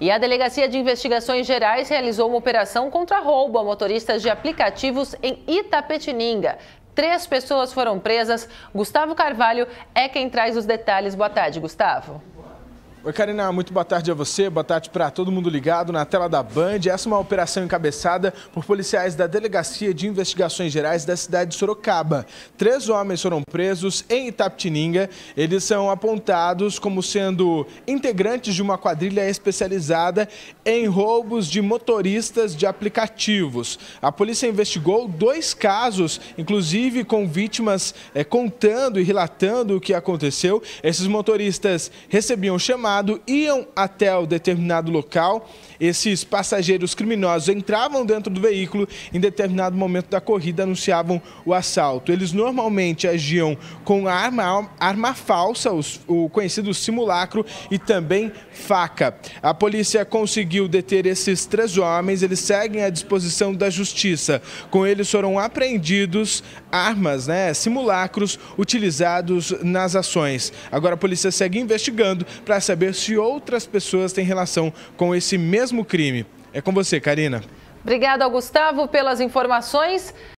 E a Delegacia de Investigações Gerais realizou uma operação contra roubo a motoristas de aplicativos em Itapetininga. Três pessoas foram presas. Gustavo Carvalho é quem traz os detalhes. Boa tarde, Gustavo. Oi, Karina, muito boa tarde a você, boa tarde para todo mundo ligado na tela da Band. Essa é uma operação encabeçada por policiais da Delegacia de Investigações Gerais da cidade de Sorocaba. Três homens foram presos em Itapetininga. Eles são apontados como sendo integrantes de uma quadrilha especializada em roubos de motoristas de aplicativos. A polícia investigou dois casos, inclusive com vítimas é, contando e relatando o que aconteceu. Esses motoristas recebiam chamadas iam até o determinado local. Esses passageiros criminosos entravam dentro do veículo em determinado momento da corrida anunciavam o assalto. Eles normalmente agiam com arma, arma falsa, os, o conhecido simulacro, e também faca. A polícia conseguiu deter esses três homens, eles seguem à disposição da justiça. Com eles foram apreendidos armas, né, simulacros utilizados nas ações. Agora a polícia segue investigando para saber saber se outras pessoas têm relação com esse mesmo crime. É com você, Karina. Obrigada Gustavo pelas informações.